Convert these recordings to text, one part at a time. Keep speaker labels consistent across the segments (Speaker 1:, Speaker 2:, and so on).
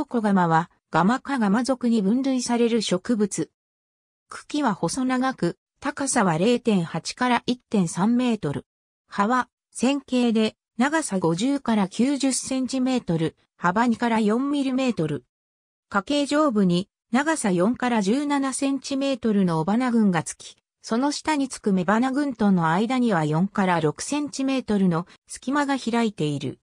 Speaker 1: ウコガマは、ガマかガマ属に分類される植物。茎は細長く、高さは0.8から1.3メートル。葉は、線形で、長さ50から90センチメートル、幅2から4ミリメートル。家計上部に、長さ4から17センチメートルの尾花群がつき、その下につく雌花群との間には4から6センチメートルの隙間が開いている。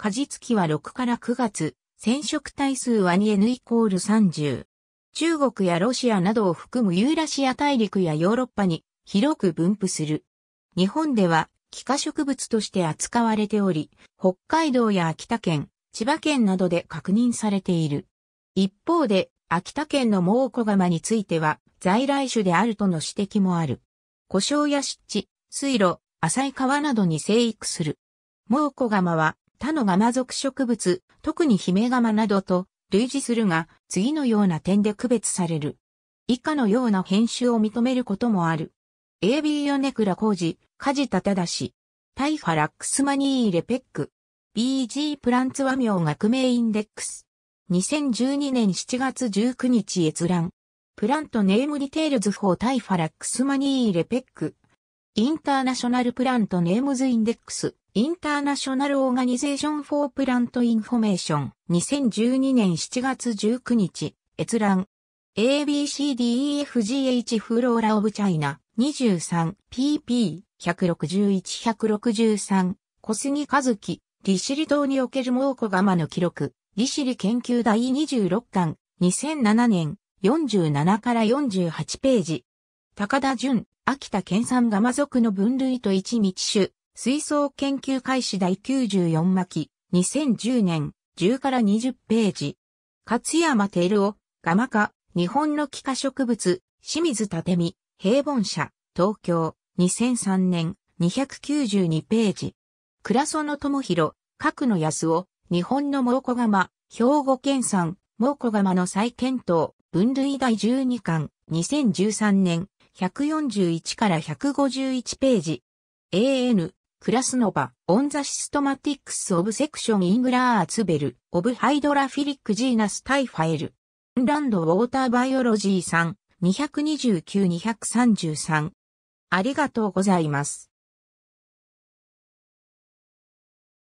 Speaker 1: 果実期は6から9月、染色体数は 2N イコール30。中国やロシアなどを含むユーラシア大陸やヨーロッパに広く分布する。日本では、気化植物として扱われており、北海道や秋田県、千葉県などで確認されている。一方で、秋田県のモーコガマについては、在来種であるとの指摘もある。故障や湿地、水路、浅い川などに生育する。モーコガマは、他のガマ属植物、特にヒメガマなどと類似するが、次のような点で区別される。以下のような編集を認めることもある。AB ヨネクラ工事、ジ、カジタタイファラックスマニーレペック。BG プランツ和名学名インデックス。2012年7月19日閲覧。プラントネームディテールズ法タイファラックスマニーレペック。インターナショナルプラントネームズインデックス。インターナショナル・オーガニゼーション・フォー・プラント・インフォメーション2012年7月19日閲覧 ABCDEFGH フローラ・オブ・チャイナ 23PP161-163 小杉和樹利尻島における猛虎釜の記録利尻研究第26巻2007年47から48ページ高田淳秋田県産ガマ族の分類と一道種水槽研究開始第94巻、2010年、10から20ページ。勝山照夫、ガマ科、日本の気化植物、清水立美、平凡社、東京、2003年、292ページ。倉園智弘、角野安夫、日本の猛虎マ、兵庫県産、猛虎マの再検討、分類第12巻、2013年、141から151ページ。AN、クラスノバ、オンザシストマティックス・オブ・セクション・イングラー・アツベル、オブ・ハイドラ・フィリック・ジーナス・タイファエル。ランド・ウォーター・バイオロジーさん、229-233。ありがとうございます。